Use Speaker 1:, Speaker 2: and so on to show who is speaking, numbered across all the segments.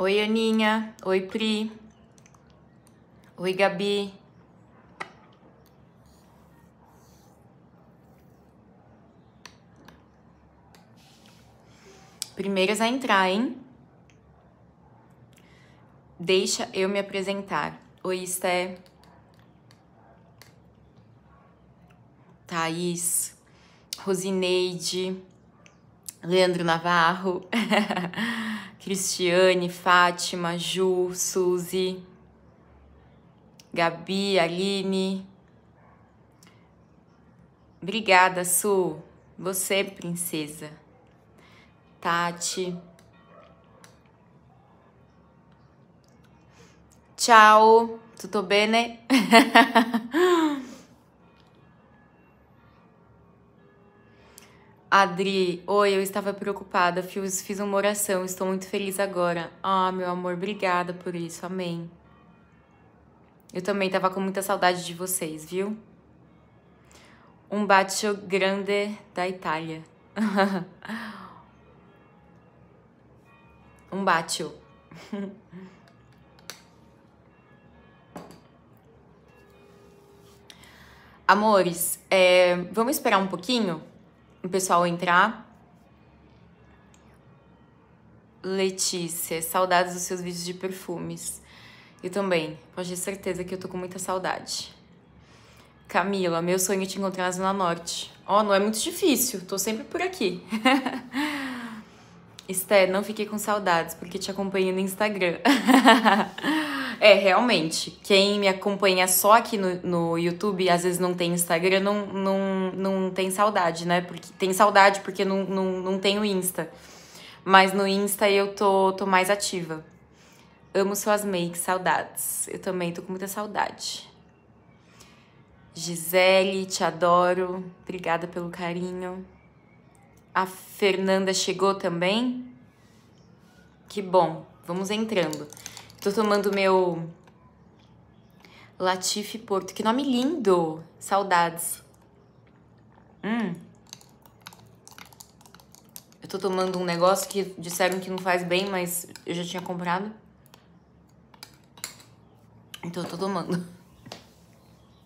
Speaker 1: Oi, Aninha. Oi, Pri. Oi, Gabi. Primeiras a entrar, hein? Deixa eu me apresentar. Oi, Esté. Thaís. Rosineide. Leandro Navarro. Cristiane, Fátima, Ju, Suzy, Gabi, Aline. Obrigada, Su. Você, princesa. Tati. Tchau. Tudo bem, né? Adri, oi, eu estava preocupada, fiz, fiz uma oração, estou muito feliz agora. Ah, meu amor, obrigada por isso, amém. Eu também estava com muita saudade de vocês, viu? Um bacio grande da Itália. um bacio. Amores, é, vamos esperar um pouquinho? o pessoal entrar. Letícia, saudades dos seus vídeos de perfumes. Eu também, pode ter certeza que eu tô com muita saudade. Camila, meu sonho é te encontrar na Zona Norte. Ó, oh, não é muito difícil, tô sempre por aqui. Esther, não fiquei com saudades porque te acompanho no Instagram. é, realmente. Quem me acompanha só aqui no, no YouTube, às vezes não tem Instagram, não, não, não tem saudade, né? Porque tem saudade porque não, não, não tem o Insta. Mas no Insta eu tô, tô mais ativa. Amo suas makes, saudades. Eu também tô com muita saudade. Gisele, te adoro. Obrigada pelo carinho. A Fernanda chegou também. Que bom. Vamos entrando. Tô tomando meu Latif Porto. Que nome lindo! Saudades. Hum. Eu tô tomando um negócio que disseram que não faz bem, mas eu já tinha comprado. Então eu tô tomando.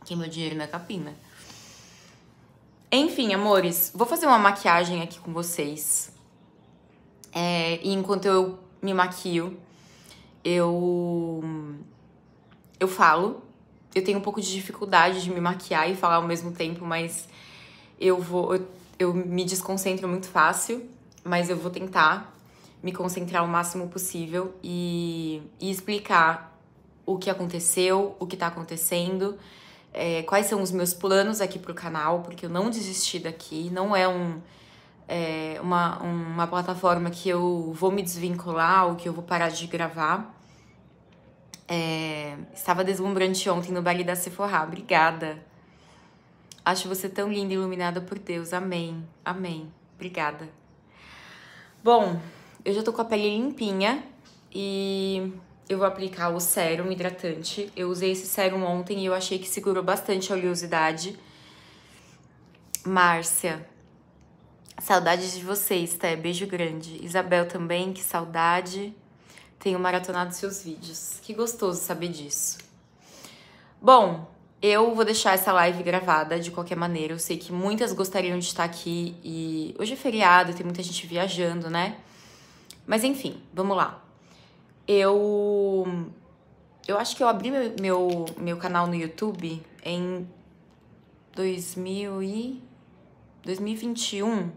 Speaker 1: Que meu dinheiro na é capina. Né? Enfim, amores, vou fazer uma maquiagem aqui com vocês. É, e enquanto eu me maquio, eu eu falo. Eu tenho um pouco de dificuldade de me maquiar e falar ao mesmo tempo, mas eu vou eu, eu me desconcentro muito fácil, mas eu vou tentar me concentrar o máximo possível e, e explicar o que aconteceu, o que tá acontecendo é, quais são os meus planos aqui para o canal, porque eu não desisti daqui, não é um. É, uma, uma plataforma que eu vou me desvincular ou que eu vou parar de gravar. É, estava deslumbrante ontem no baile da Sephora, obrigada. Acho você tão linda e iluminada por Deus, amém, amém, obrigada. Bom, eu já tô com a pele limpinha e eu vou aplicar o sérum hidratante. Eu usei esse sérum ontem e eu achei que segurou bastante a oleosidade. Márcia, saudades de vocês, tá? Beijo grande. Isabel também, que saudade. Tenho maratonado seus vídeos. Que gostoso saber disso. Bom, eu vou deixar essa live gravada de qualquer maneira. Eu sei que muitas gostariam de estar aqui e hoje é feriado, tem muita gente viajando, né? Mas enfim, vamos lá eu. Eu acho que eu abri meu, meu, meu canal no YouTube em 2000 e 2021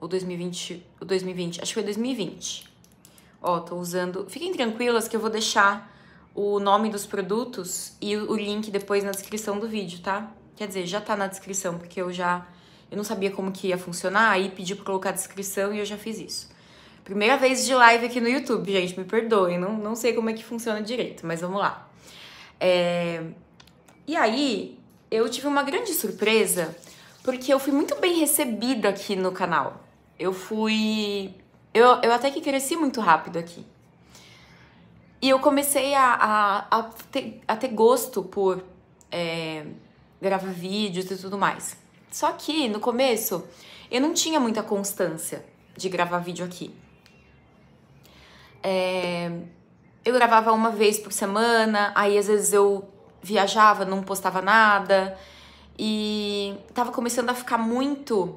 Speaker 1: ou 2020, ou 2020, acho que foi 2020. Ó, tô usando. Fiquem tranquilas que eu vou deixar o nome dos produtos e o link depois na descrição do vídeo, tá? Quer dizer, já tá na descrição, porque eu já eu não sabia como que ia funcionar, aí pedi pra colocar a descrição e eu já fiz isso. Primeira vez de live aqui no YouTube, gente, me perdoem, não, não sei como é que funciona direito, mas vamos lá. É... E aí, eu tive uma grande surpresa, porque eu fui muito bem recebida aqui no canal. Eu fui. Eu, eu até que cresci muito rápido aqui. E eu comecei a, a, a, ter, a ter gosto por é, gravar vídeos e tudo mais. Só que no começo eu não tinha muita constância de gravar vídeo aqui. É, eu gravava uma vez por semana, aí às vezes eu viajava, não postava nada. E tava começando a ficar muito.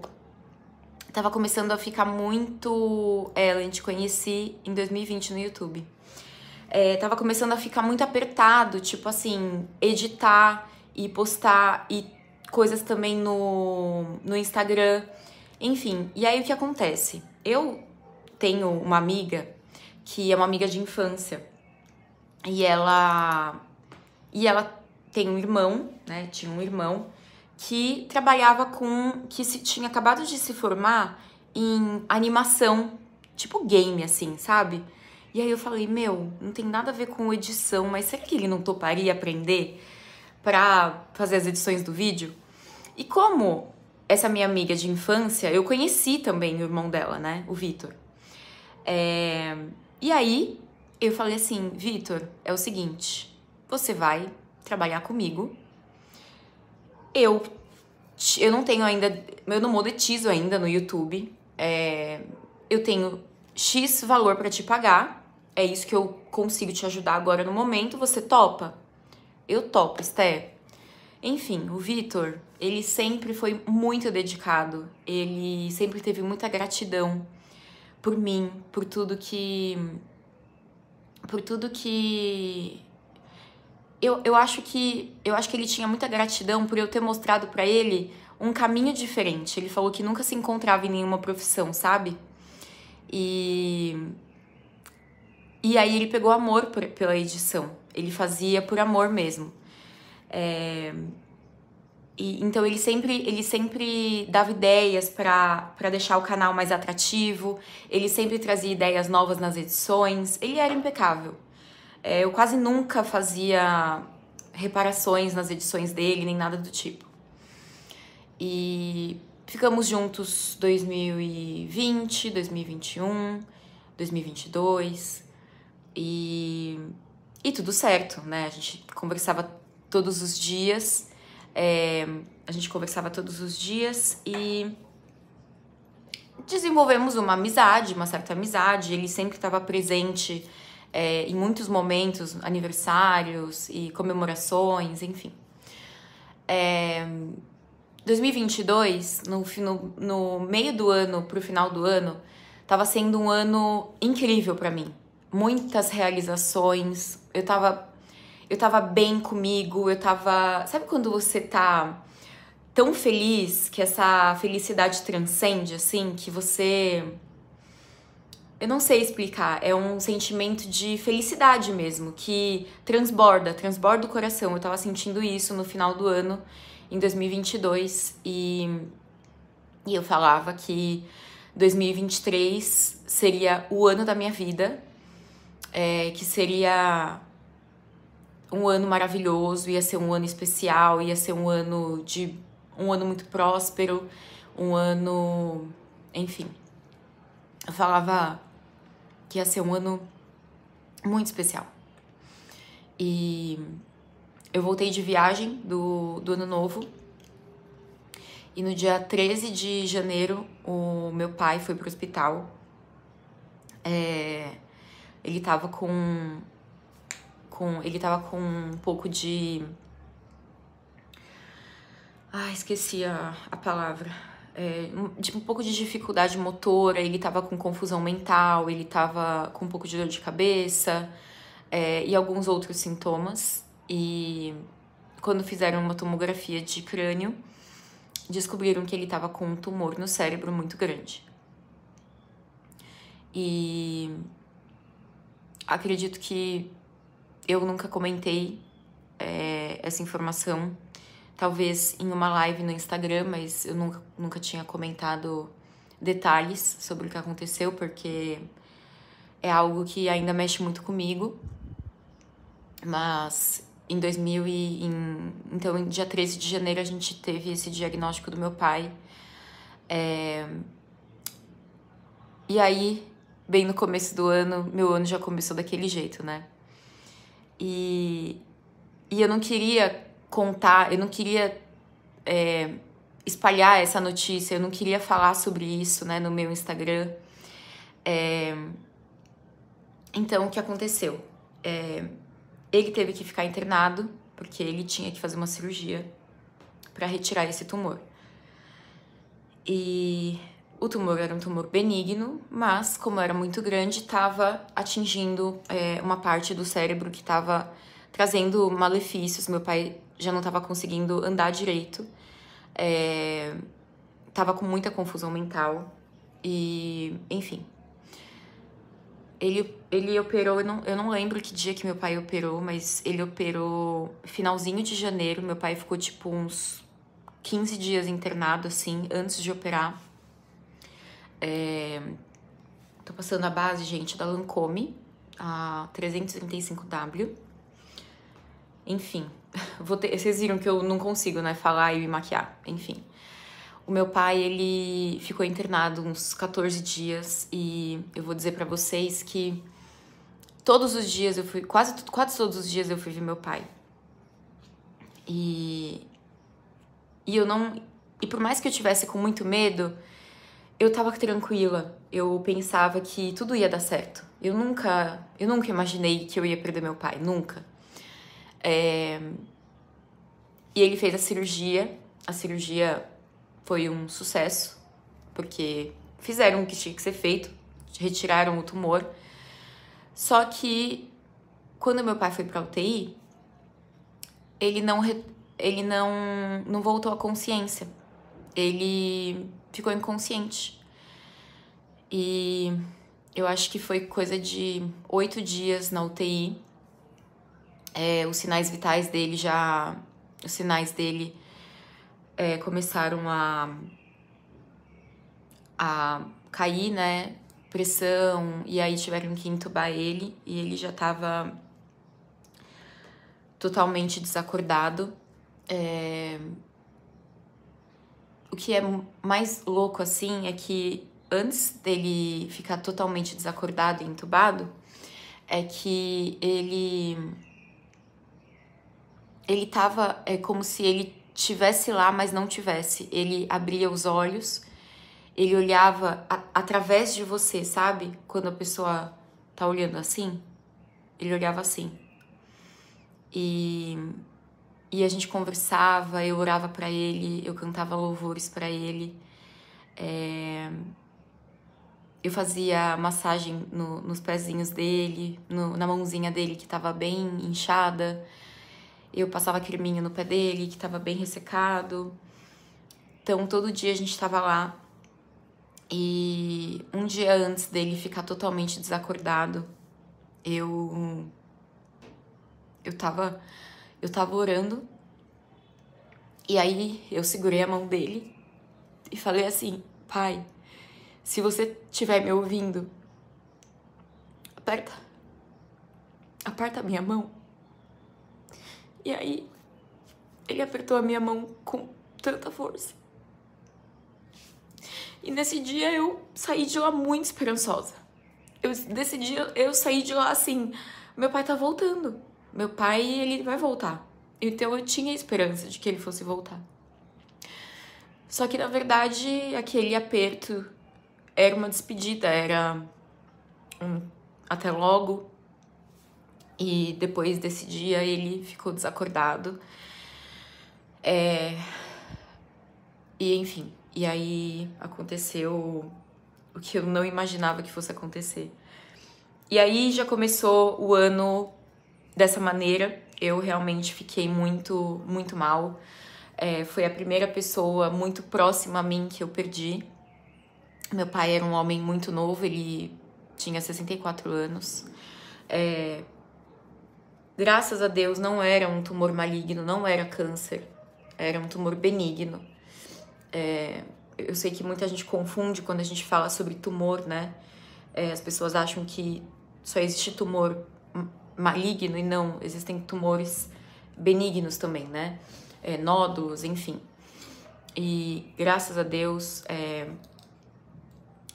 Speaker 1: Tava começando a ficar muito. É, Ellen, te conheci em 2020 no YouTube. É, tava começando a ficar muito apertado, tipo assim, editar e postar e coisas também no, no Instagram. Enfim, e aí o que acontece? Eu tenho uma amiga que é uma amiga de infância. E ela e ela tem um irmão, né? Tinha um irmão que trabalhava com que se tinha acabado de se formar em animação, tipo game assim, sabe? E aí eu falei, meu, não tem nada a ver com edição, mas será que ele não toparia aprender para fazer as edições do vídeo? E como essa minha amiga de infância, eu conheci também o irmão dela, né? O Vitor. É... E aí eu falei assim, Vitor, é o seguinte, você vai trabalhar comigo. Eu eu não tenho ainda, eu não monetizo ainda no YouTube. É, eu tenho X valor para te pagar. É isso que eu consigo te ajudar agora no momento. Você topa? Eu topo, Esté. Enfim, o Vitor, ele sempre foi muito dedicado. Ele sempre teve muita gratidão por mim, por tudo que. Por tudo que. Eu, eu acho que. Eu acho que ele tinha muita gratidão por eu ter mostrado para ele um caminho diferente. Ele falou que nunca se encontrava em nenhuma profissão, sabe? E. E aí ele pegou amor por, pela edição. Ele fazia por amor mesmo. É, e, então ele sempre, ele sempre dava ideias para deixar o canal mais atrativo, ele sempre trazia ideias novas nas edições, ele era impecável. É, eu quase nunca fazia reparações nas edições dele, nem nada do tipo. E ficamos juntos 2020, 2021, 2022 e, e tudo certo, né? A gente conversava todos os dias é, a gente conversava todos os dias e desenvolvemos uma amizade, uma certa amizade. Ele sempre estava presente é, em muitos momentos, aniversários e comemorações, enfim. É, 2022, no, no, no meio do ano para o final do ano, estava sendo um ano incrível para mim. Muitas realizações. Eu estava eu tava bem comigo, eu tava. Sabe quando você tá tão feliz que essa felicidade transcende, assim, que você. Eu não sei explicar, é um sentimento de felicidade mesmo, que transborda, transborda o coração. Eu tava sentindo isso no final do ano, em 2022, e, e eu falava que 2023 seria o ano da minha vida, é, que seria um ano maravilhoso, ia ser um ano especial, ia ser um ano de um ano muito próspero, um ano, enfim. Eu falava que ia ser um ano muito especial. E eu voltei de viagem do, do ano novo. E no dia 13 de janeiro, o meu pai foi pro hospital. É, ele tava com com. Ele tava com um pouco de. Ah, esqueci a, a palavra. É, um, um, pouco de dificuldade motora, ele tava com confusão mental, ele tava com um pouco de dor de cabeça é, e alguns outros sintomas. E quando fizeram uma tomografia de crânio, descobriram que ele estava com um tumor no cérebro muito grande. E acredito que eu nunca comentei é, essa informação, talvez em uma live no Instagram, mas eu nunca, nunca tinha comentado detalhes sobre o que aconteceu, porque é algo que ainda mexe muito comigo. Mas em 2000 e em, então em dia 13 de janeiro a gente teve esse diagnóstico do meu pai é... e aí bem no começo do ano meu ano já começou daquele jeito né e, e eu não queria contar, eu não queria é, espalhar essa notícia, eu não queria falar sobre isso né, no meu Instagram. É, então, o que aconteceu? É, ele teve que ficar internado, porque ele tinha que fazer uma cirurgia para retirar esse tumor. E o tumor era um tumor benigno, mas como era muito grande, estava atingindo é, uma parte do cérebro que estava trazendo malefícios. Meu pai já não estava conseguindo andar direito, estava é, com muita confusão mental e, enfim. Ele, ele operou, eu não, eu não lembro que dia que meu pai operou, mas ele operou finalzinho de janeiro. Meu pai ficou tipo uns 15 dias internado, assim, antes de operar. É, tô passando a base, gente, da Lancome, a 335W. Enfim, vou ter, vocês viram que eu não consigo, né, falar e me maquiar. Enfim, o meu pai, ele ficou internado uns 14 dias e eu vou dizer para vocês que todos os dias eu fui, quase, quase todos os dias eu fui ver meu pai. E, e eu não, e por mais que eu tivesse com muito medo, eu tava tranquila. Eu pensava que tudo ia dar certo. Eu nunca, eu nunca imaginei que eu ia perder meu pai, nunca. É... E ele fez a cirurgia. A cirurgia foi um sucesso, porque fizeram o que tinha que ser feito, retiraram o tumor. Só que quando meu pai foi para UTI, ele não ele não não voltou à consciência. Ele ficou inconsciente. E eu acho que foi coisa de oito dias na UTI. É, os sinais vitais dele já. Os sinais dele é, começaram a. a cair, né? Pressão, e aí tiveram que entubar ele, e ele já tava totalmente desacordado. É, o que é mais louco assim é que antes dele ficar totalmente desacordado e entubado, é que ele ele tava é como se ele tivesse lá, mas não tivesse. Ele abria os olhos, ele olhava a, através de você, sabe? Quando a pessoa tá olhando assim, ele olhava assim. E e a gente conversava, eu orava para ele, eu cantava louvores para ele. É... Eu fazia massagem no, nos pezinhos dele, no, na mãozinha dele que estava bem inchada. Eu passava creminho no pé dele que estava bem ressecado. Então todo dia a gente estava lá. E um dia antes dele ficar totalmente desacordado, eu eu tava eu tava orando e aí eu segurei a mão dele e falei assim: Pai, se você estiver me ouvindo, aperta, aperta a minha mão. E aí ele apertou a minha mão com tanta força. E nesse dia eu saí de lá muito esperançosa. Eu decidi, eu saí de lá assim, meu pai tá voltando. Meu pai, ele vai voltar. Então eu tinha esperança de que ele fosse voltar. Só que na verdade aquele aperto era uma despedida, era um até logo. E depois desse dia ele ficou desacordado. É... E enfim, e aí aconteceu o que eu não imaginava que fosse acontecer. E aí já começou o ano dessa maneira. Eu realmente fiquei muito, muito mal. É, foi a primeira pessoa muito próxima a mim que eu perdi. Meu pai era um homem muito novo, ele tinha 64 anos. É, graças a Deus não era um tumor maligno, não era câncer, era um tumor benigno. É, eu sei que muita gente confunde quando a gente fala sobre tumor, né? É, as pessoas acham que só existe tumor maligno e não, existem tumores benignos também, né? É, nódulos, enfim. E graças a Deus é,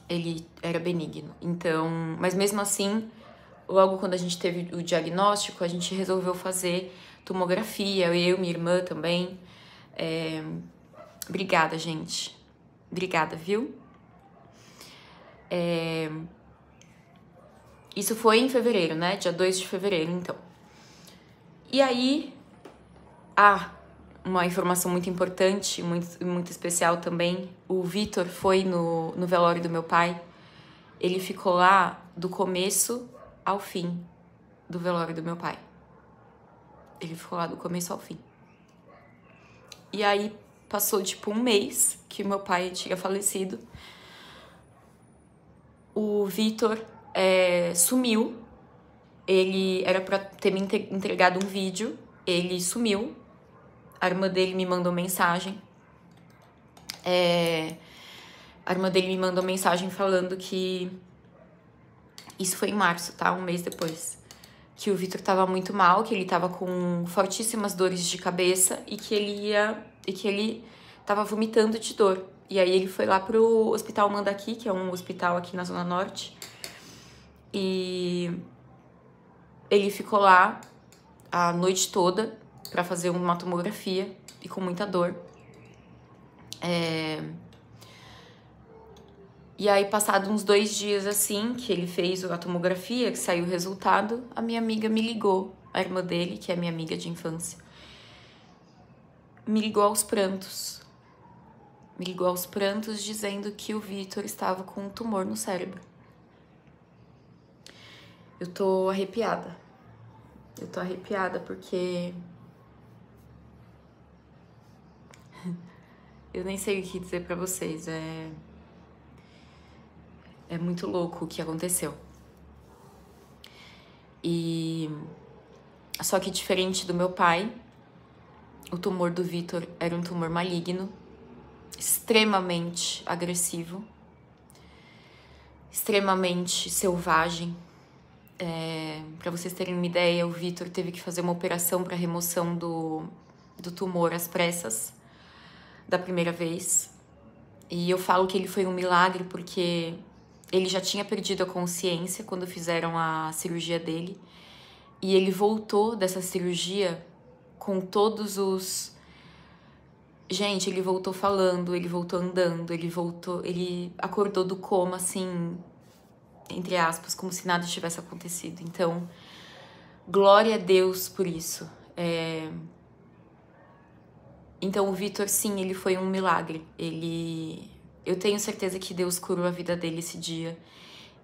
Speaker 1: ele era benigno. Então, mas mesmo assim, logo quando a gente teve o diagnóstico, a gente resolveu fazer tomografia, eu, minha irmã também. É, obrigada, gente. Obrigada, viu? É, isso foi em fevereiro, né? Dia 2 de fevereiro, então. E aí, ah, uma informação muito importante, muito, muito especial também. O Vitor foi no, no velório do meu pai. Ele ficou lá do começo ao fim do velório do meu pai. Ele ficou lá do começo ao fim. E aí passou tipo um mês que meu pai tinha falecido. O Vitor é, sumiu. Ele era para ter me entregado um vídeo, ele sumiu. A irmã dele me mandou mensagem. É, a irmã dele me mandou mensagem falando que. Isso foi em março, tá? Um mês depois. Que o Vitor tava muito mal, que ele tava com fortíssimas dores de cabeça e que ele ia. e que ele tava vomitando de dor. E aí ele foi lá pro Hospital Mandaqui, que é um hospital aqui na Zona Norte, e ele ficou lá a noite toda para fazer uma tomografia e com muita dor. É... E aí, passados uns dois dias assim, que ele fez a tomografia, que saiu o resultado, a minha amiga me ligou, a irmã dele, que é minha amiga de infância, me ligou aos prantos. Me ligou aos prantos dizendo que o Vitor estava com um tumor no cérebro. Eu tô arrepiada. Eu tô arrepiada porque. eu nem sei o que dizer para vocês. É. É muito louco o que aconteceu. E. Só que diferente do meu pai, o tumor do Vitor era um tumor maligno, extremamente agressivo, extremamente selvagem é, para vocês terem uma ideia, o Vitor teve que fazer uma operação para remoção do, do tumor às pressas da primeira vez. E eu falo que ele foi um milagre porque ele já tinha perdido a consciência quando fizeram a cirurgia dele. E ele voltou dessa cirurgia com todos os. Gente, ele voltou falando, ele voltou andando, ele voltou. Ele acordou do coma assim, entre aspas, como se nada tivesse acontecido. Então, glória a Deus por isso. É... Então, o Vitor, sim, ele foi um milagre. Ele. Eu tenho certeza que Deus curou a vida dele esse dia.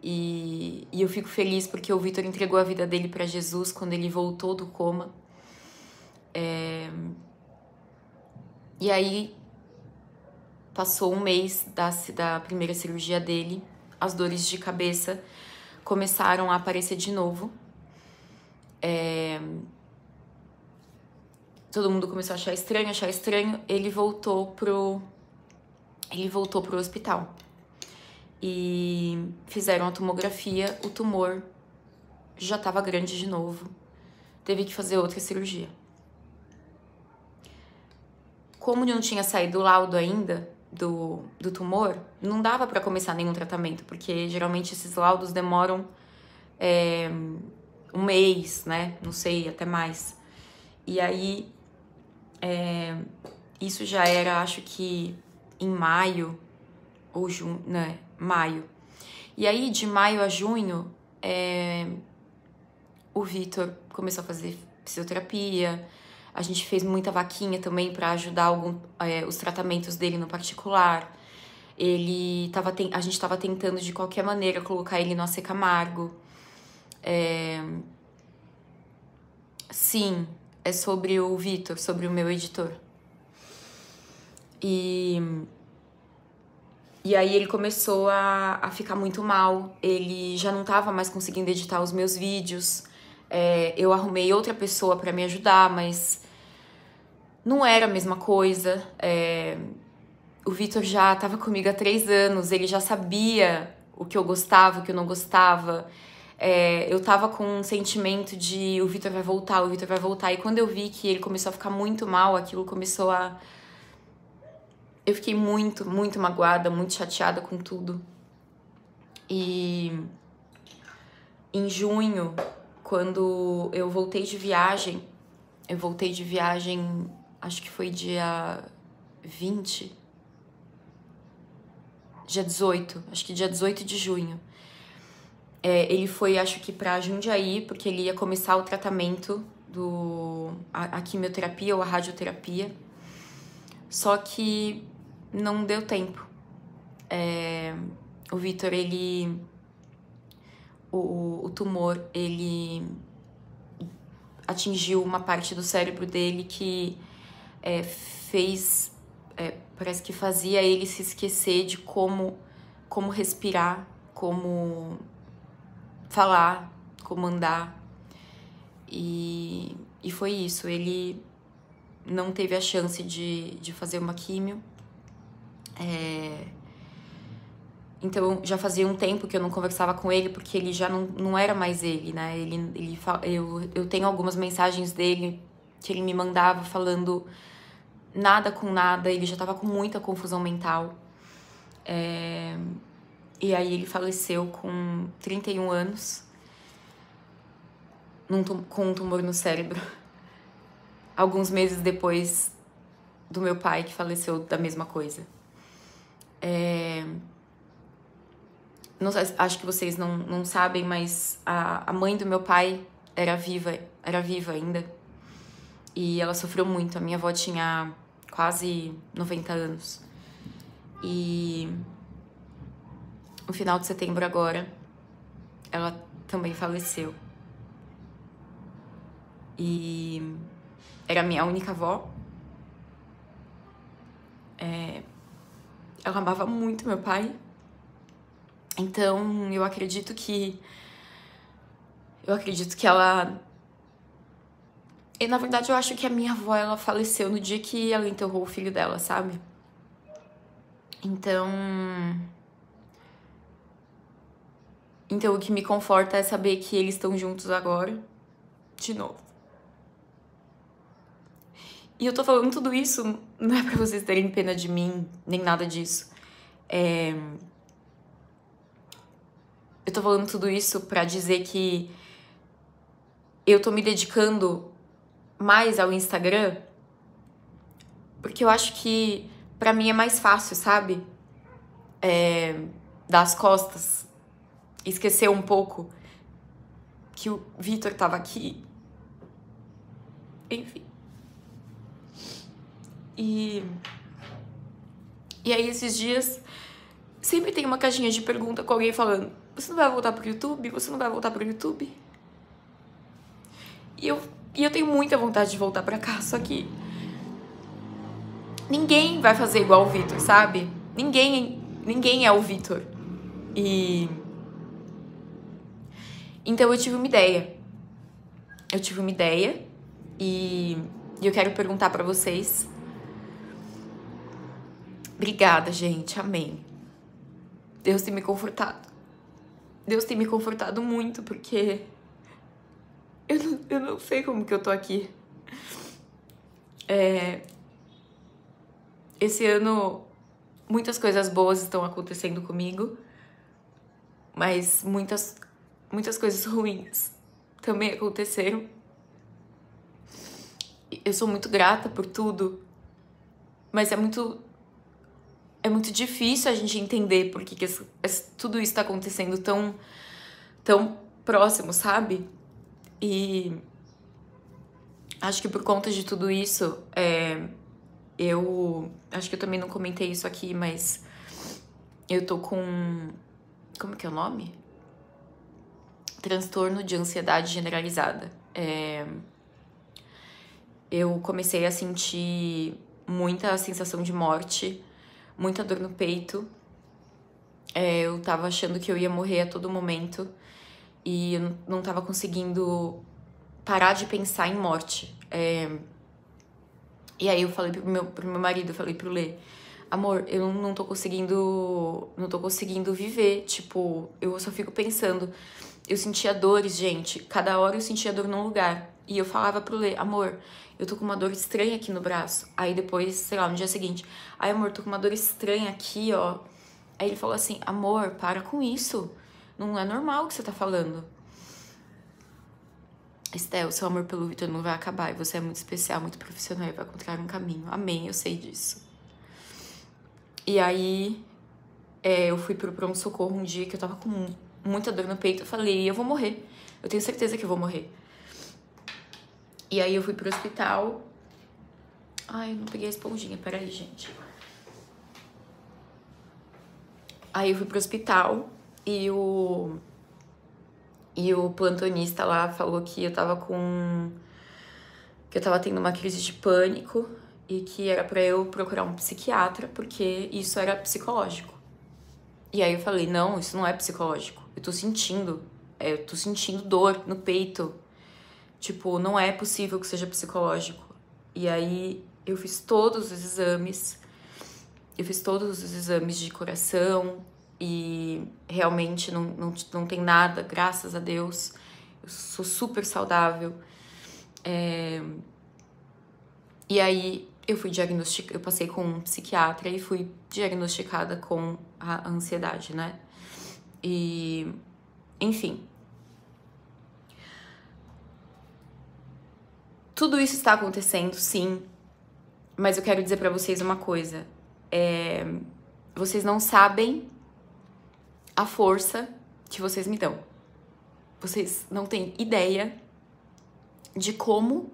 Speaker 1: E, e eu fico feliz porque o Vitor entregou a vida dele para Jesus quando ele voltou do coma. É... E aí, passou um mês da, da primeira cirurgia dele as dores de cabeça começaram a aparecer de novo. É... Todo mundo começou a achar estranho, achar estranho. Ele voltou pro. Ele voltou pro hospital. E fizeram a tomografia, o tumor já estava grande de novo. Teve que fazer outra cirurgia. Como não tinha saído o laudo ainda, do, do tumor, não dava para começar nenhum tratamento, porque geralmente esses laudos demoram é, um mês, né? Não sei, até mais. E aí, é, isso já era, acho que em maio ou junho, né? Maio. E aí, de maio a junho, é, o Vitor começou a fazer fisioterapia, a gente fez muita vaquinha também para ajudar algum, é, os tratamentos dele no particular. Ele tava a gente estava tentando de qualquer maneira colocar ele no AC Camargo. É... Sim, é sobre o Vitor, sobre o meu editor. E e aí ele começou a, a ficar muito mal, ele já não estava mais conseguindo editar os meus vídeos, é, eu arrumei outra pessoa para me ajudar, mas não era a mesma coisa. É, o Vitor já estava comigo há três anos, ele já sabia o que eu gostava, o que eu não gostava. É, eu tava com um sentimento de o Vitor vai voltar, o Vitor vai voltar. E quando eu vi que ele começou a ficar muito mal, aquilo começou a. Eu fiquei muito, muito magoada, muito chateada com tudo. E em junho quando eu voltei de viagem, eu voltei de viagem, acho que foi dia 20, dia 18, acho que dia 18 de junho. É, ele foi, acho que, pra Jundiaí, porque ele ia começar o tratamento do a, a quimioterapia ou a radioterapia. Só que não deu tempo. É, o Vitor, ele o, o tumor ele atingiu uma parte do cérebro dele que é, fez é, parece que fazia ele se esquecer de como como respirar como falar como andar e, e foi isso ele não teve a chance de, de fazer uma químio é, então já fazia um tempo que eu não conversava com ele, porque ele já não, não era mais ele, né? Ele, ele, eu, eu tenho algumas mensagens dele que ele me mandava falando nada com nada, ele já tava com muita confusão mental. É... E aí ele faleceu com 31 anos, num com um tumor no cérebro. Alguns meses depois do meu pai, que faleceu da mesma coisa. É... Não, acho que vocês não, não sabem, mas a, a mãe do meu pai era viva, era viva ainda. E ela sofreu muito. A minha avó tinha quase 90 anos. E no final de setembro agora, ela também faleceu. E era a minha única avó. É... ela amava muito meu pai. Então, eu acredito que. Eu acredito que ela. E, na verdade, eu acho que a minha avó ela faleceu no dia que ela enterrou o filho dela, sabe? Então. Então, o que me conforta é saber que eles estão juntos agora, de novo. E eu tô falando tudo isso não é pra vocês terem pena de mim, nem nada disso. É eu tô falando tudo isso para dizer que eu tô me dedicando mais ao Instagram porque eu acho que para mim é mais fácil, sabe? É, dar as costas, esquecer um pouco que o Vitor tava aqui. Enfim. E e aí esses dias sempre tem uma caixinha de pergunta com alguém falando: você não vai voltar pro YouTube? Você não vai voltar pro YouTube? E eu, e eu tenho muita vontade de voltar pra cá, só que. Ninguém vai fazer igual o Vitor, sabe? Ninguém, ninguém é o Vitor. E. Então eu tive uma ideia. Eu tive uma ideia e eu quero perguntar para vocês. Obrigada, gente. Amém. Deus tem me confortado. Deus tem me confortado muito, porque eu não, eu não sei como que eu tô aqui. É... Esse ano, muitas coisas boas estão acontecendo comigo, mas muitas, muitas coisas ruins também aconteceram. Eu sou muito grata por tudo, mas é muito é muito difícil a gente entender por que, que esse, tudo isso está acontecendo tão, tão próximo, sabe? E acho que por conta de tudo isso, é, eu. Acho que eu também não comentei isso aqui, mas eu tô com. Como que é o nome? Transtorno de ansiedade generalizada. É, eu comecei a sentir muita sensação de morte muita dor no peito. É, eu tava achando que eu ia morrer a todo momento e eu não tava conseguindo parar de pensar em morte. É... E aí eu falei pro meu, pro meu marido, eu falei pro Lê, amor, eu não, não tô conseguindo. não tô conseguindo viver. Tipo, eu só fico pensando. Eu sentia dores, gente. Cada hora eu sentia dor num lugar. E eu falava pro Lê, amor, eu tô com uma dor estranha aqui no braço. Aí depois, sei lá, no dia seguinte, ai amor, tô com uma dor estranha aqui, ó. Aí ele falou assim, amor, para com isso. Não é normal o que você tá falando. Estel, seu amor pelo Vitor não vai acabar. E você é muito especial, muito profissional e vai encontrar um caminho. Amém, eu sei disso. E aí, é, eu fui pro pronto-socorro um dia que eu tava com muita dor no peito. Eu falei, eu vou morrer. Eu tenho certeza que eu vou morrer. E aí eu fui pro hospital. Ai, eu não peguei a esponjinha, peraí, gente. Aí eu fui pro hospital e o. E o plantonista lá falou que eu tava com. que eu tava tendo uma crise de pânico e que era para eu procurar um psiquiatra porque isso era psicológico. E aí eu falei: não, isso não é psicológico. Eu tô sentindo. É, eu tô sentindo dor no peito. Tipo, não é possível que seja psicológico. E aí eu fiz todos os exames, eu fiz todos os exames de coração e realmente não, não, não tem nada, graças a Deus. Eu sou super saudável. É... E aí eu fui diagnosticada, eu passei com um psiquiatra e fui diagnosticada com a ansiedade, né? E, enfim, Tudo isso está acontecendo, sim. Mas eu quero dizer para vocês uma coisa. É... Vocês não sabem a força que vocês me dão. Vocês não têm ideia de como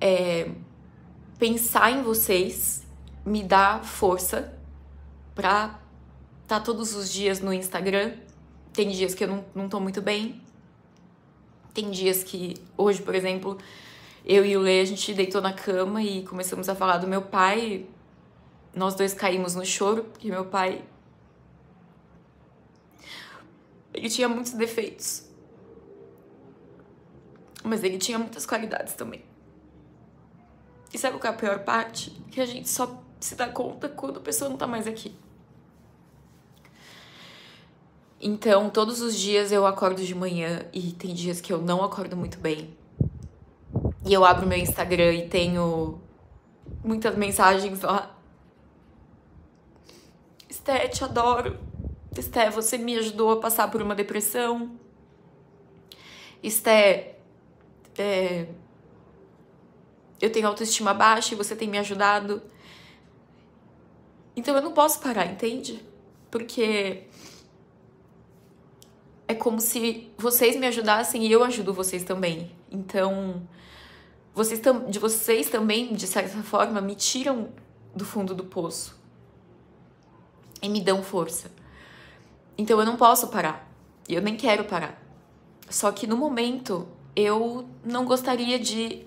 Speaker 1: é... pensar em vocês me dá força pra estar tá todos os dias no Instagram. Tem dias que eu não, não tô muito bem, tem dias que, hoje, por exemplo, eu e o Lê, a gente deitou na cama e começamos a falar do meu pai. Nós dois caímos no choro, porque meu pai. Ele tinha muitos defeitos. Mas ele tinha muitas qualidades também. E sabe qual é a pior parte? Que a gente só se dá conta quando a pessoa não tá mais aqui. Então, todos os dias eu acordo de manhã e tem dias que eu não acordo muito bem. E eu abro meu Instagram e tenho muitas mensagens lá. Esté, te adoro. Esté, você me ajudou a passar por uma depressão. Esté, é, eu tenho autoestima baixa e você tem me ajudado. Então eu não posso parar, entende? Porque é como se vocês me ajudassem e eu ajudo vocês também. Então, vocês, tam de vocês também, de certa forma, me tiram do fundo do poço e me dão força. Então eu não posso parar. E eu nem quero parar. Só que no momento eu não gostaria de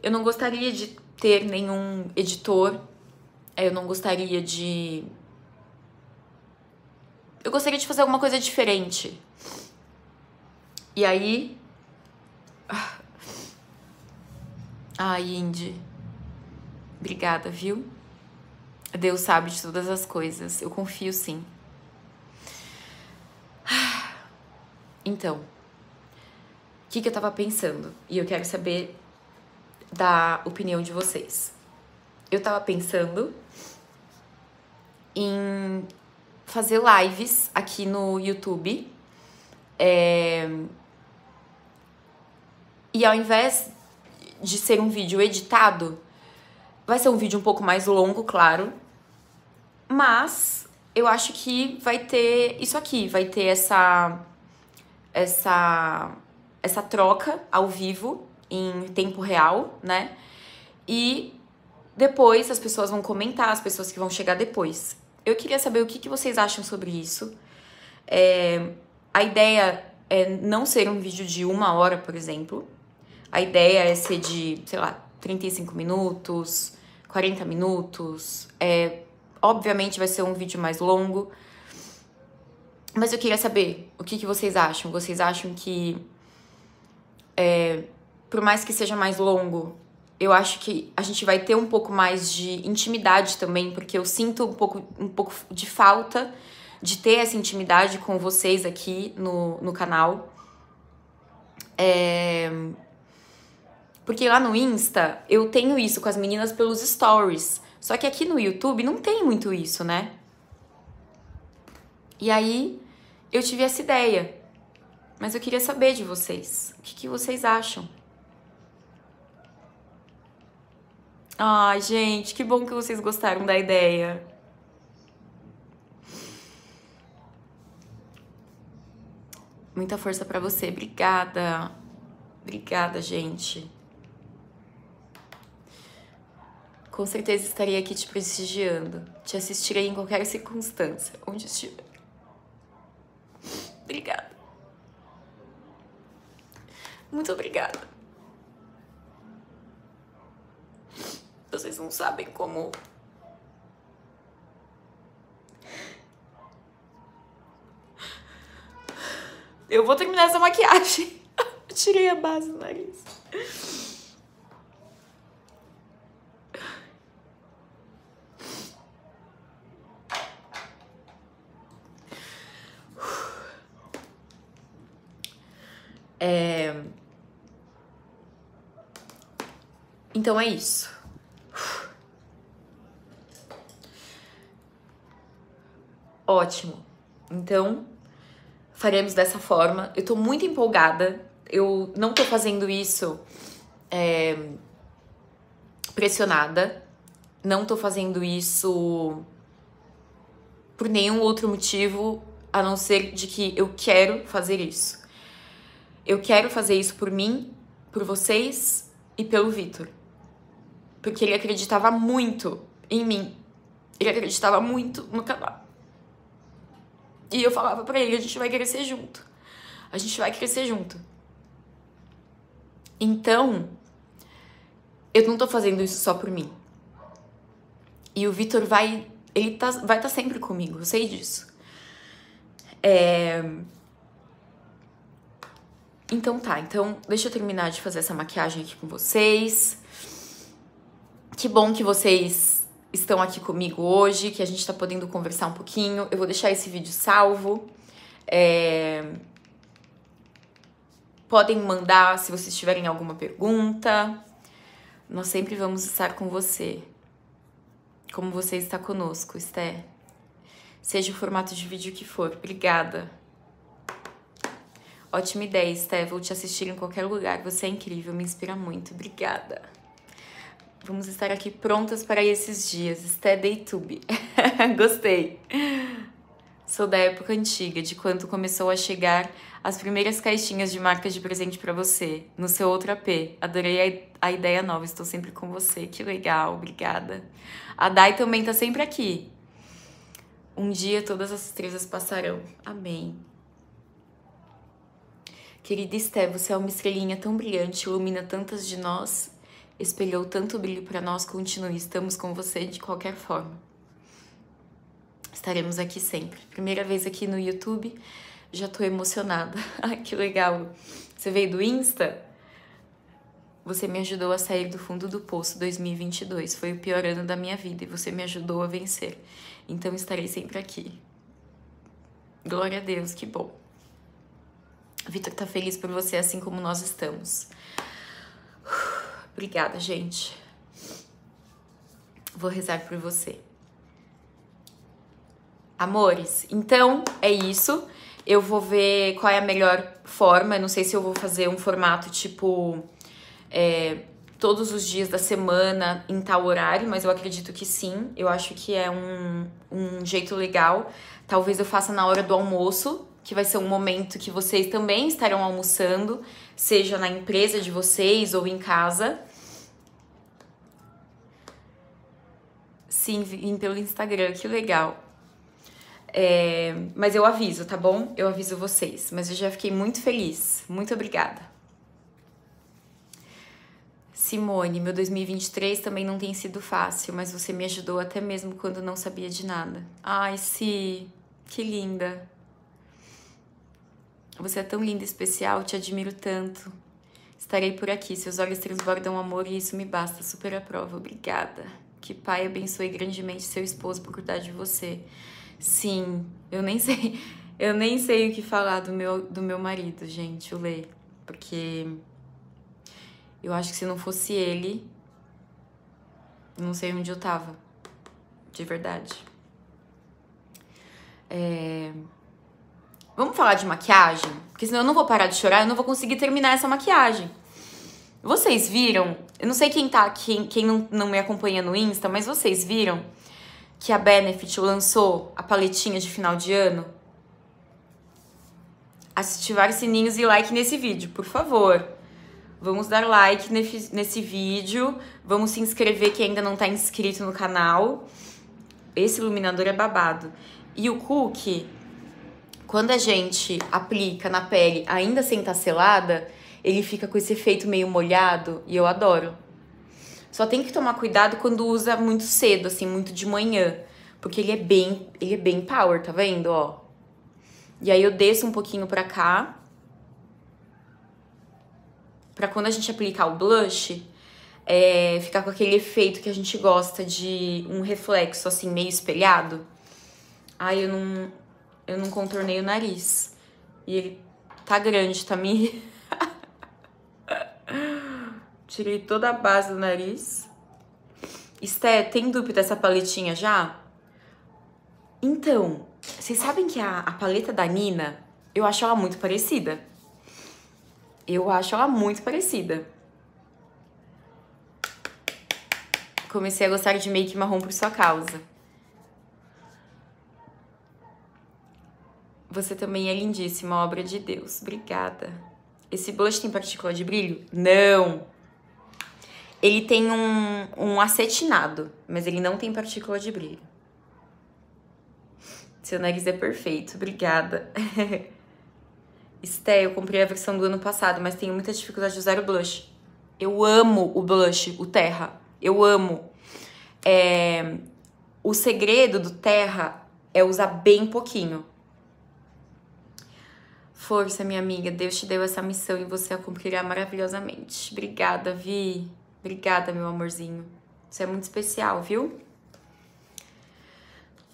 Speaker 1: eu não gostaria de ter nenhum editor. Eu não gostaria de eu gostaria de fazer alguma coisa diferente. E aí. Ah. Ai, Indy. Obrigada, viu? Deus sabe de todas as coisas. Eu confio sim. Ah. Então, o que, que eu tava pensando? E eu quero saber da opinião de vocês. Eu tava pensando em fazer lives aqui no YouTube. É... E ao invés de ser um vídeo editado, vai ser um vídeo um pouco mais longo, claro. Mas eu acho que vai ter isso aqui, vai ter essa essa essa troca ao vivo em tempo real, né? E depois as pessoas vão comentar, as pessoas que vão chegar depois. Eu queria saber o que, que vocês acham sobre isso. É, a ideia é não ser um vídeo de uma hora, por exemplo. A ideia é ser de, sei lá, 35 minutos, 40 minutos. É, obviamente vai ser um vídeo mais longo. Mas eu queria saber o que, que vocês acham. Vocês acham que, é, por mais que seja mais longo, eu acho que a gente vai ter um pouco mais de intimidade também, porque eu sinto um pouco, um pouco de falta de ter essa intimidade com vocês aqui no, no canal. É... Porque lá no Insta eu tenho isso com as meninas pelos stories. Só que aqui no YouTube não tem muito isso, né? E aí eu tive essa ideia. Mas eu queria saber de vocês. O que, que vocês acham? Ai, gente, que bom que vocês gostaram da ideia. Muita força para você. Obrigada. Obrigada, gente. Com certeza estarei aqui te prestigiando. Te assistirei em qualquer circunstância, onde estiver. Obrigada. Muito obrigada. Vocês não sabem como. Eu vou terminar essa maquiagem. tirei a base do nariz. É... Então é isso. ótimo. Então, faremos dessa forma. Eu tô muito empolgada. Eu não tô fazendo isso é, pressionada. Não tô fazendo isso por nenhum outro motivo a não ser de que eu quero fazer isso. Eu quero fazer isso por mim, por vocês e pelo Vitor. Porque ele acreditava muito em mim. Ele acreditava muito no canal. E eu falava para ele: a gente vai crescer junto. A gente vai crescer junto. Então, eu não tô fazendo isso só por mim. E o Vitor vai. Ele tá, vai estar tá sempre comigo, eu sei disso. É... Então tá, então deixa eu terminar de fazer essa maquiagem aqui com vocês. Que bom que vocês estão aqui comigo hoje, que a gente está podendo conversar um pouquinho. Eu vou deixar esse vídeo salvo. É... Podem mandar se vocês tiverem alguma pergunta. Nós sempre vamos estar com você. Como você está conosco, Esther. Seja o formato de vídeo que for. Obrigada. Ótima ideia, Esther. Vou te assistir em qualquer lugar. Você é incrível, me inspira muito. Obrigada. Vamos estar aqui prontas para esses dias. Steadytube. Gostei. Sou da época antiga, de quando começou a chegar as primeiras caixinhas de marcas de presente para você, no seu outro AP. Adorei a, a, ideia nova, estou sempre com você. Que legal, obrigada. A Dai também tá sempre aqui. Um dia todas as tristezas passarão. Amém. Querida Esté, você é uma estrelinha tão brilhante, ilumina tantas de nós espelhou tanto brilho para nós, continue. Estamos com você de qualquer forma. Estaremos aqui sempre. Primeira vez aqui no YouTube, já tô emocionada. Ai, que legal. Você veio do Insta? Você me ajudou a sair do fundo do poço 2022. Foi o pior ano da minha vida e você me ajudou a vencer. Então estarei sempre aqui. Glória a Deus, que bom. Vitor tá feliz por você assim como nós estamos. Obrigada, gente. Vou rezar por você. Amores, então é isso. Eu vou ver qual é a melhor forma. Eu não sei se eu vou fazer um formato tipo é, todos os dias da semana em tal horário, mas eu acredito que sim. Eu acho que é um, um jeito legal. Talvez eu faça na hora do almoço, que vai ser um momento que vocês também estarão almoçando, seja na empresa de vocês ou em casa. Sim, pelo Instagram, que legal. É, mas eu aviso, tá bom? Eu aviso vocês. Mas eu já fiquei muito feliz. Muito obrigada. Simone, meu 2023 também não tem sido fácil, mas você me ajudou até mesmo quando não sabia de nada. Ai, Si, que linda. Você é tão linda e especial, te admiro tanto. Estarei por aqui, seus olhos transbordam amor e isso me basta, super prova, obrigada. Que pai abençoe grandemente seu esposo por cuidar de você. Sim, eu nem sei, eu nem sei o que falar do meu, do meu marido, gente, o Lê, porque eu acho que se não fosse ele, não sei onde eu tava, de verdade. É, Vamos falar de maquiagem? Porque senão eu não vou parar de chorar, eu não vou conseguir terminar essa maquiagem. Vocês viram? Eu não sei quem tá, quem, quem não, não me acompanha no Insta, mas vocês viram que a Benefit lançou a paletinha de final de ano? Ativar sininhos e like nesse vídeo, por favor. Vamos dar like nesse vídeo, vamos se inscrever que ainda não tá inscrito no canal. Esse iluminador é babado. E o cookie quando a gente aplica na pele ainda sem estar tá selada, ele fica com esse efeito meio molhado e eu adoro. Só tem que tomar cuidado quando usa muito cedo, assim, muito de manhã, porque ele é bem, ele é bem power, tá vendo, ó? E aí eu desço um pouquinho pra cá, pra quando a gente aplicar o blush, é, ficar com aquele efeito que a gente gosta de um reflexo, assim, meio espelhado. Ai, eu não, eu não contornei o nariz. E ele tá grande, tá me... Tirei toda a base do nariz. Esté, tem dúvida dessa paletinha já? Então, vocês sabem que a, a paleta da Nina, eu acho ela muito parecida. Eu acho ela muito parecida. Comecei a gostar de make marrom por sua causa. Você também é lindíssima, obra de Deus. Obrigada. Esse blush tem partícula de brilho? Não! Ele tem um, um acetinado, mas ele não tem partícula de brilho. Seu nariz é perfeito, obrigada. Esté, eu comprei a versão do ano passado, mas tenho muita dificuldade de usar o blush. Eu amo o blush, o terra. Eu amo. É... O segredo do terra é usar bem pouquinho. Força, minha amiga. Deus te deu essa missão e você a cumprirá maravilhosamente. Obrigada, Vi. Obrigada, meu amorzinho. Isso é muito especial, viu?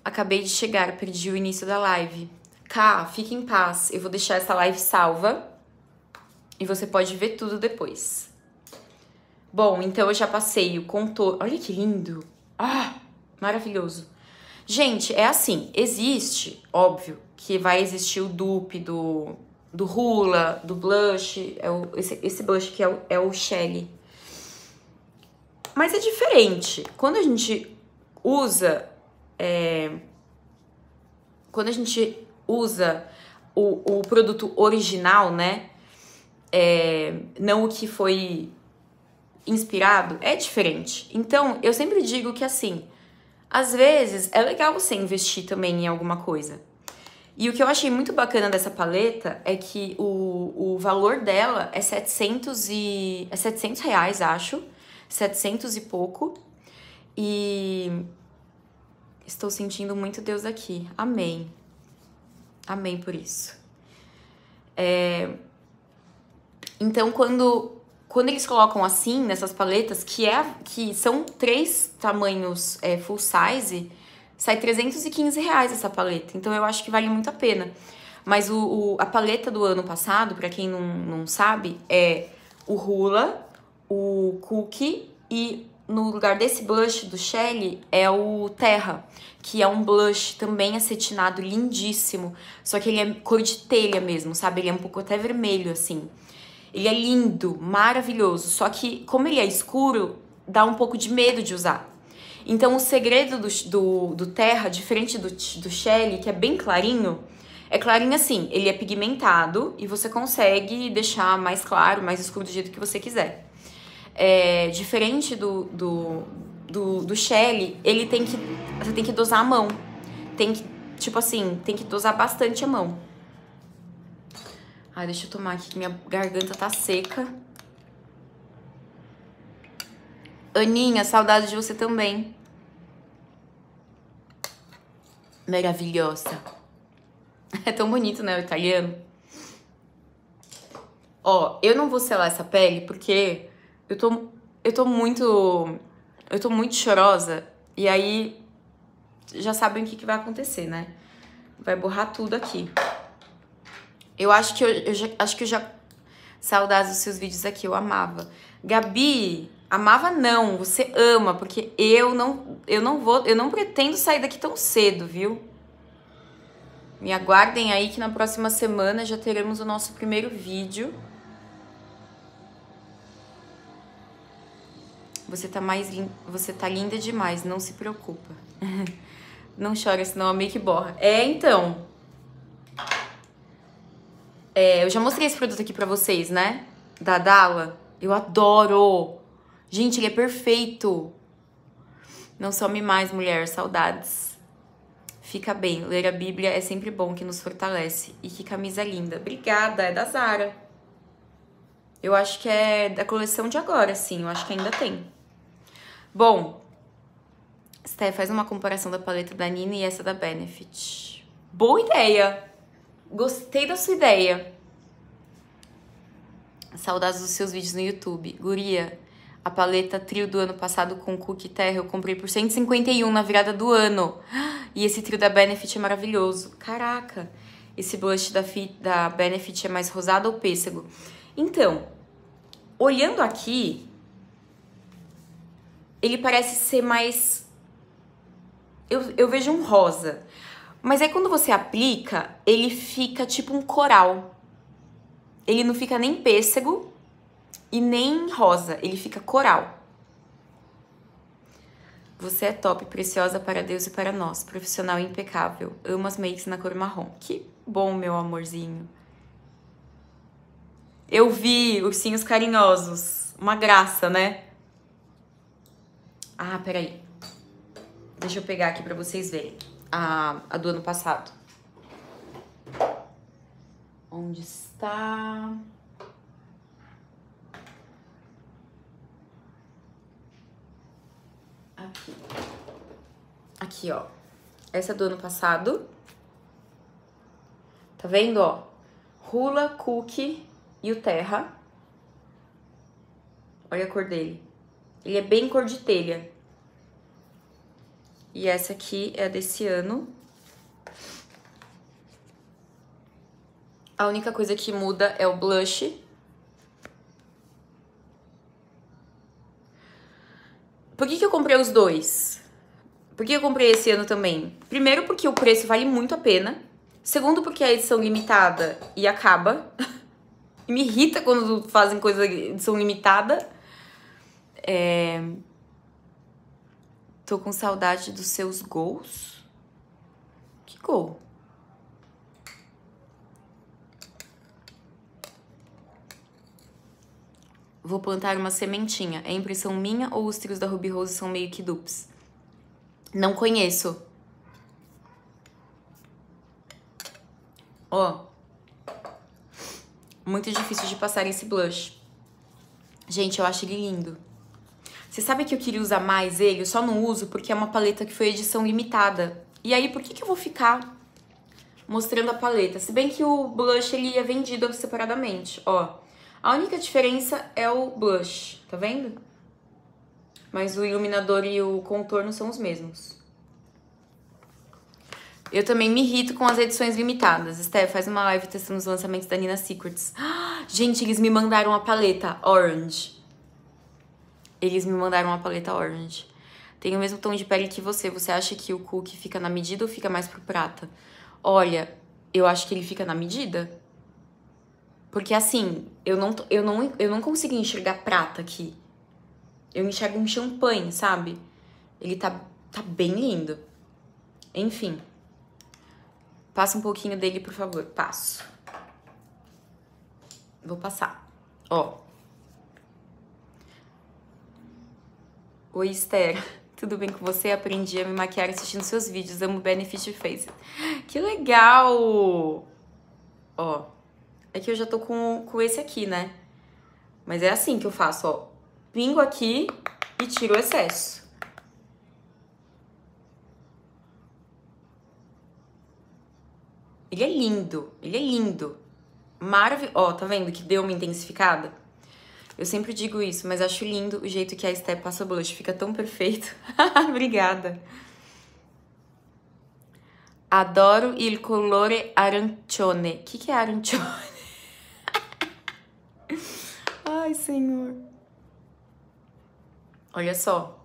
Speaker 1: Acabei de chegar, perdi o início da live. Cá, fique em paz. Eu vou deixar essa live salva e você pode ver tudo depois. Bom, então eu já passei o contorno. Olha que lindo! Ah, maravilhoso. Gente, é assim, existe, óbvio, que vai existir o dupe do, do Rula, do blush. É o, esse, esse blush que é o, é o Shelly. Mas é diferente. Quando a gente usa... É, quando a gente usa o, o produto original, né? É, não o que foi inspirado, é diferente. Então, eu sempre digo que assim, às vezes é legal você investir também em alguma coisa. E o que eu achei muito bacana dessa paleta é que o, o valor dela é 700 e... É 700 reais, acho. 700 e pouco. E... Estou sentindo muito Deus aqui. Amém. Amém por isso. É... Então, quando, quando eles colocam assim, nessas paletas, que, é, que são três tamanhos é, full size sai 315 reais essa paleta. Então eu acho que vale muito a pena. Mas o, o a paleta do ano passado, para quem não, não sabe, é o Rula, o Cookie e no lugar desse blush do Shelley é o Terra, que é um blush também acetinado, lindíssimo. Só que ele é cor de telha mesmo, sabe? Ele é um pouco até vermelho, assim. Ele é lindo, maravilhoso. Só que, como ele é escuro, dá um pouco de medo de usar. Então, o segredo do, do, do terra, diferente do, do Shelly, que é bem clarinho, é clarinho assim, ele é pigmentado e você consegue deixar mais claro, mais escuro do jeito que você quiser. É, diferente do, do, do, do Shelly, ele tem que. Você tem que dosar a mão. Tem que, tipo assim, tem que dosar bastante a mão. Ai, deixa eu tomar aqui, que minha garganta tá seca. Aninha, saudade de você também. Maravilhosa. É tão bonito, né, o italiano? Ó, eu não vou selar essa pele porque eu tô, eu tô muito... Eu tô muito chorosa e aí já sabem o que, que vai acontecer, né? Vai borrar tudo aqui. Eu acho que eu, eu já, acho que eu já saudades dos seus vídeos aqui, eu amava. Gabi, Amava não, você ama, porque eu não, eu não vou, eu não pretendo sair daqui tão cedo, viu? Me aguardem aí que na próxima semana já teremos o nosso primeiro vídeo. Você tá mais você tá linda demais, não se preocupa. não chora, senão a make borra. É, então. É, eu já mostrei esse produto aqui pra vocês, né? Da Dala. Eu adoro! Gente, ele é perfeito. Não some mais, mulher. Saudades. Fica bem. Ler a Bíblia é sempre bom, que nos fortalece. E que camisa linda. Obrigada. É da Zara. Eu acho que é da coleção de agora, sim. Eu acho que ainda tem. Bom, Sté, faz uma comparação da paleta da Nina e essa da Benefit. Boa ideia! Gostei da sua ideia. Saudades dos seus vídeos no YouTube. Guria, a paleta trio do ano passado com cookie terra eu comprei por 151 na virada do ano. E esse trio da Benefit é maravilhoso. Caraca! Esse blush da, Fi, da Benefit é mais rosado ou pêssego? Então, olhando aqui, ele parece ser mais... Eu, eu vejo um rosa. Mas aí quando você aplica, ele fica tipo um coral. Ele não fica nem pêssego e nem rosa, ele fica coral. Você é top, preciosa para Deus e para nós, profissional impecável. Amo as makes na cor marrom. Que bom, meu amorzinho. Eu vi ursinhos carinhosos. Uma graça, né? Ah, peraí. Deixa eu pegar aqui para vocês verem. A, a do ano passado. Onde está? Aqui, ó. Essa é do ano passado. Tá vendo, ó? Rula, Cookie e o Terra. Olha a cor dele. Ele é bem cor de telha. E essa aqui é desse ano. A única coisa que muda é o blush. Por que, que eu comprei os dois? Por que eu comprei esse ano também? Primeiro, porque o preço vale muito a pena. Segundo, porque é a edição limitada e acaba. e me irrita quando fazem coisa edição limitada. É... Tô com saudade dos seus gols. Que gol? Vou plantar uma sementinha. É impressão minha ou os trios da Ruby Rose são meio que dupes? Não conheço. Ó. Muito difícil de passar esse blush. Gente, eu acho ele lindo. Você sabe que eu queria usar mais ele? Eu só não uso porque é uma paleta que foi edição limitada. E aí, por que, que eu vou ficar mostrando a paleta? Se bem que o blush, ele é vendido separadamente, ó. A única diferença é o blush, tá vendo? Mas o iluminador e o contorno são os mesmos. Eu também me irrito com as edições limitadas. Steph, faz uma live testando os lançamentos da Nina Secrets. gente, eles me mandaram a paleta Orange. Eles me mandaram a paleta Orange. Tem o mesmo tom de pele que você. Você acha que o cookie fica na medida ou fica mais pro prata? Olha, eu acho que ele fica na medida. Porque assim, eu não, eu não, eu não consigo enxergar prata aqui. Eu enxergo um champanhe, sabe? Ele tá, tá bem lindo. Enfim. Passa um pouquinho dele, por favor. Passo. Vou passar. Ó. Oi, Esther. Tudo bem com você? Aprendi a me maquiar assistindo seus vídeos. Amo Benefit Face. Que legal! Ó. É que eu já tô com, com esse aqui, né? Mas é assim que eu faço, ó. Pingo aqui e tiro o excesso. Ele é lindo, ele é lindo. Maravilhoso. Ó, tá vendo que deu uma intensificada? Eu sempre digo isso, mas acho lindo o jeito que a Step passa blush. Fica tão perfeito. Obrigada. Adoro il colore arancione. O que, que é arancione? Ai, Senhor. Olha só.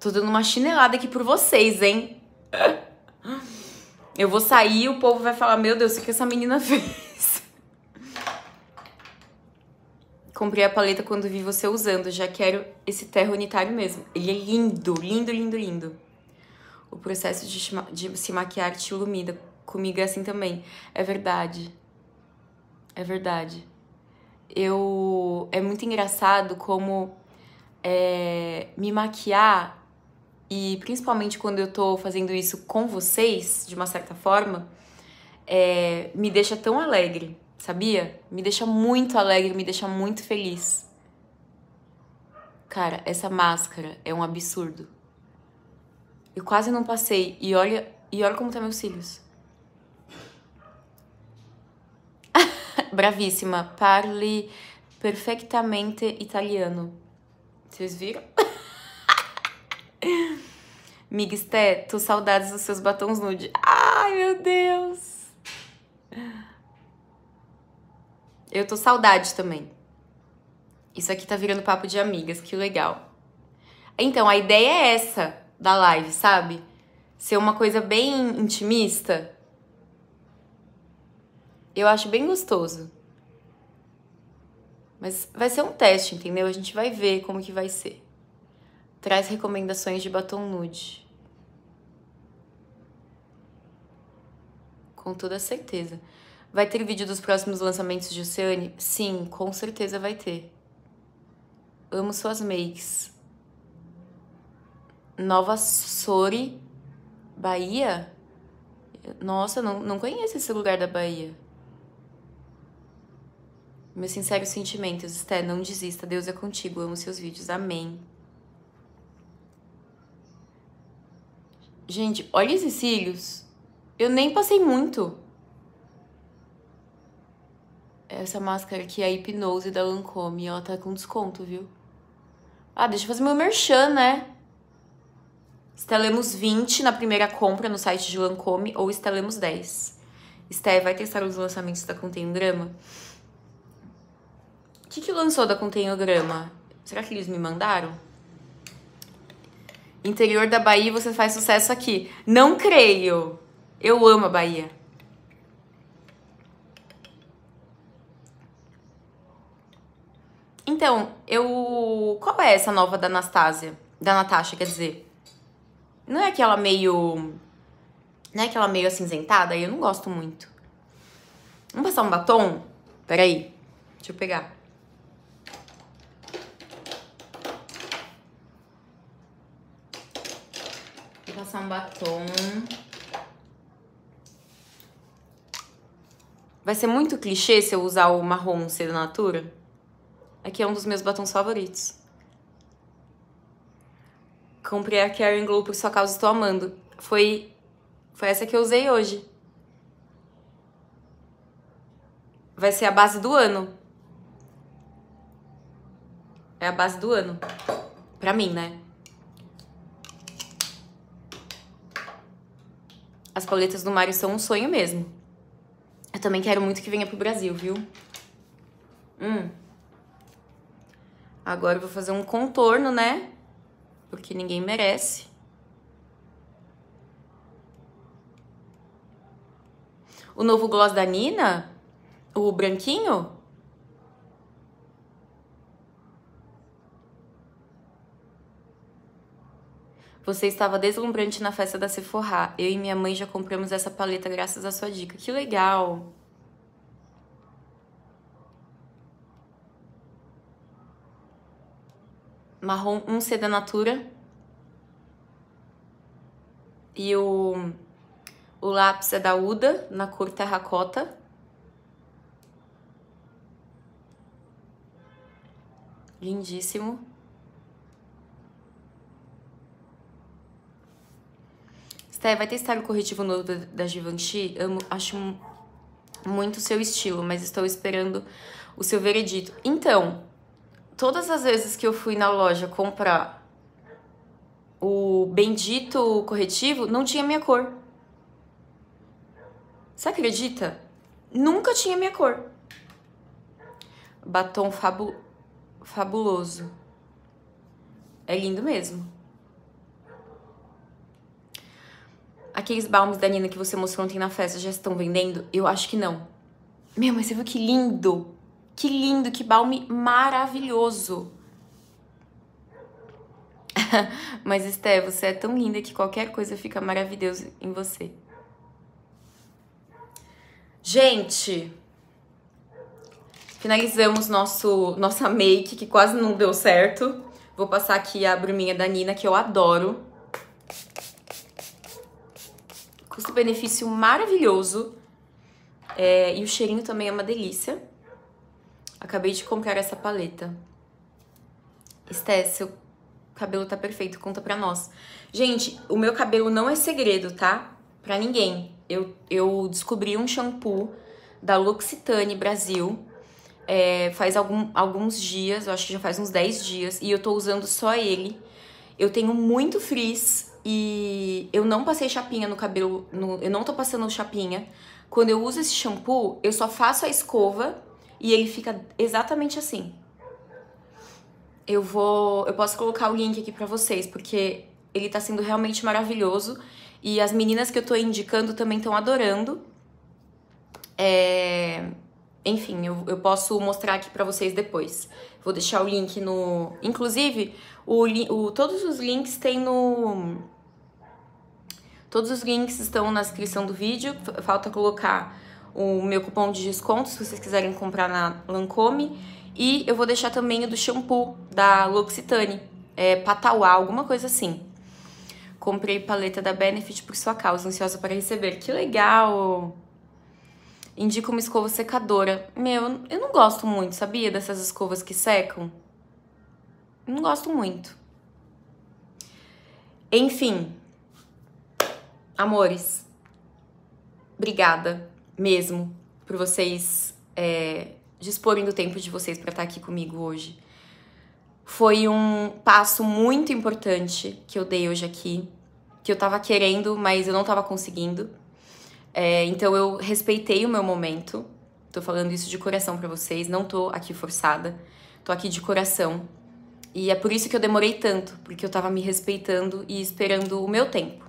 Speaker 1: Tô dando uma chinelada aqui por vocês, hein? Eu vou sair o povo vai falar: Meu Deus, o que essa menina fez? Comprei a paleta quando vi você usando. Já quero esse terra unitário mesmo. Ele é lindo, lindo, lindo, lindo. O processo de, de se maquiar te ilumina. Comigo é assim também. É verdade. É verdade. Eu. É muito engraçado como é, me maquiar, e principalmente quando eu tô fazendo isso com vocês, de uma certa forma, é, me deixa tão alegre, sabia? Me deixa muito alegre, me deixa muito feliz. Cara, essa máscara é um absurdo. Eu quase não passei. E olha, e olha como tá meus cílios. bravíssima. Parli perfeitamente italiano. Vocês viram? Miguesté, tô saudades dos seus batons nude. Ai, meu Deus! Eu tô saudade também. Isso aqui tá virando papo de amigas, que legal. Então, a ideia é essa da live, sabe? Ser uma coisa bem intimista. Eu acho bem gostoso. Mas vai ser um teste, entendeu? A gente vai ver como que vai ser. Traz recomendações de batom nude. Com toda certeza. Vai ter vídeo dos próximos lançamentos de Oceane? Sim, com certeza vai ter. Amo suas makes. Nova Sori, Bahia? Nossa, não, não conheço esse lugar da Bahia. Meus sinceros sentimentos, Esté, não desista. Deus é contigo. Amo seus vídeos. Amém. Gente, olha esses cílios. Eu nem passei muito. Essa máscara aqui é a Hipnose da Lancôme. Ela tá com desconto, viu? Ah, deixa eu fazer meu merchan, né? Estelemos 20 na primeira compra no site de Lancôme ou estelemos 10. Esté, vai testar os lançamentos da tá Contém um Grama? que, que lançou da Contenhograma? Será que eles me mandaram? Interior da Bahia, você faz sucesso aqui. Não creio. Eu amo a Bahia. Então, eu. Qual é essa nova da Anastasia? Da Natasha, quer dizer? Não é aquela meio. Não é aquela meio acinzentada? Eu não gosto muito. Vamos passar um batom? Peraí. Deixa eu pegar. passar um batom. Vai ser muito clichê se eu usar o marrom cedo natura? Aqui é um dos meus batons favoritos. Comprei a Karen Glow por sua causa estou amando. Foi, foi essa que eu usei hoje. Vai ser a base do ano. É a base do ano. Pra mim, né? As paletas do Mário são um sonho mesmo. Eu também quero muito que venha pro Brasil, viu? Hum. Agora eu vou fazer um contorno, né? Porque ninguém merece. O novo gloss da Nina, o branquinho, Você estava deslumbrante na festa da Sephora. Eu e minha mãe já compramos essa paleta graças à sua dica. Que legal! Marrom 1C da Natura. E o, o lápis é da Uda, na cor terracota. Lindíssimo. Sté, vai testar o corretivo novo da, da Givenchy? Amo, acho muito o seu estilo, mas estou esperando o seu veredito. Então, todas as vezes que eu fui na loja comprar o bendito corretivo, não tinha minha cor. Você acredita? Nunca tinha minha cor. Batom fabu fabuloso. É lindo mesmo. aqueles balmes da Nina que você mostrou ontem na festa já estão vendendo? Eu acho que não. Meu, mas você viu que lindo! Que lindo, que balme maravilhoso! mas, Esté, você é tão linda que qualquer coisa fica maravilhosa em você. Gente, finalizamos nosso, nossa make, que quase não deu certo. Vou passar aqui a bruminha da Nina, que eu adoro. Custo-benefício maravilhoso. É, e o cheirinho também é uma delícia. Acabei de comprar essa paleta. Esté, seu cabelo tá perfeito, conta pra nós. Gente, o meu cabelo não é segredo, tá? Pra ninguém. Eu, eu descobri um shampoo da L'Occitane Brasil é, faz algum, alguns dias, eu acho que já faz uns 10 dias, e eu tô usando só ele. Eu tenho muito frizz e eu não passei chapinha no cabelo, no, eu não tô passando chapinha. Quando eu uso esse shampoo, eu só faço a escova e ele fica exatamente assim. Eu vou, eu posso colocar o link aqui para vocês, porque ele tá sendo realmente maravilhoso e as meninas que eu tô indicando também estão adorando. É... Enfim, eu, eu posso mostrar aqui para vocês depois. Vou deixar o link no. Inclusive, o, o, todos os links tem no. Todos os links estão na descrição do vídeo. Falta colocar o meu cupom de desconto se vocês quiserem comprar na Lancome. E eu vou deixar também o do shampoo da L'Occitane, é, Patauá, alguma coisa assim. Comprei paleta da Benefit por sua causa, ansiosa para receber. Que legal! indica uma escova secadora. Meu, eu não gosto muito, sabia? Dessas escovas que secam. Eu não gosto muito. Enfim, amores, obrigada mesmo por vocês é, disporem do tempo de vocês para estar tá aqui comigo hoje. Foi um passo muito importante que eu dei hoje aqui, que eu tava querendo, mas eu não tava conseguindo. É, então eu respeitei o meu momento. Tô falando isso de coração para vocês, não tô aqui forçada. Tô aqui de coração. E é por isso que eu demorei tanto, porque eu tava me respeitando e esperando o meu tempo.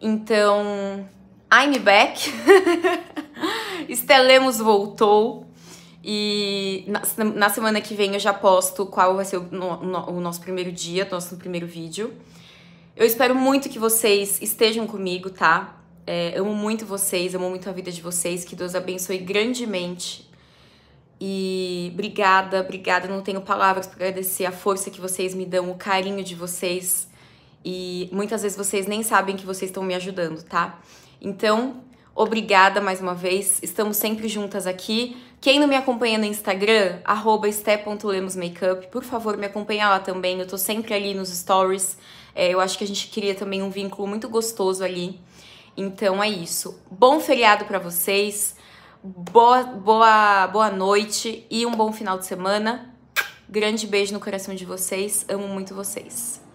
Speaker 1: Então, I'm back. Estelemos voltou. E na, na, semana que vem eu já posto qual vai ser o, no, o nosso primeiro dia, nosso primeiro vídeo. Eu espero muito que vocês estejam comigo, tá? É, amo muito vocês, amo muito a vida de vocês. Que Deus abençoe grandemente. E obrigada, obrigada. Não tenho palavras para agradecer a força que vocês me dão, o carinho de vocês. E muitas vezes vocês nem sabem que vocês estão me ajudando, tá? Então, obrigada mais uma vez. Estamos sempre juntas aqui. Quem não me acompanha no Instagram, arroba por favor, me acompanha lá também. Eu tô sempre ali nos stories. É, eu acho que a gente cria também um vínculo muito gostoso ali. Então é isso. Bom feriado para vocês. Boa, boa, boa noite e um bom final de semana. Grande beijo no coração de vocês. Amo muito vocês.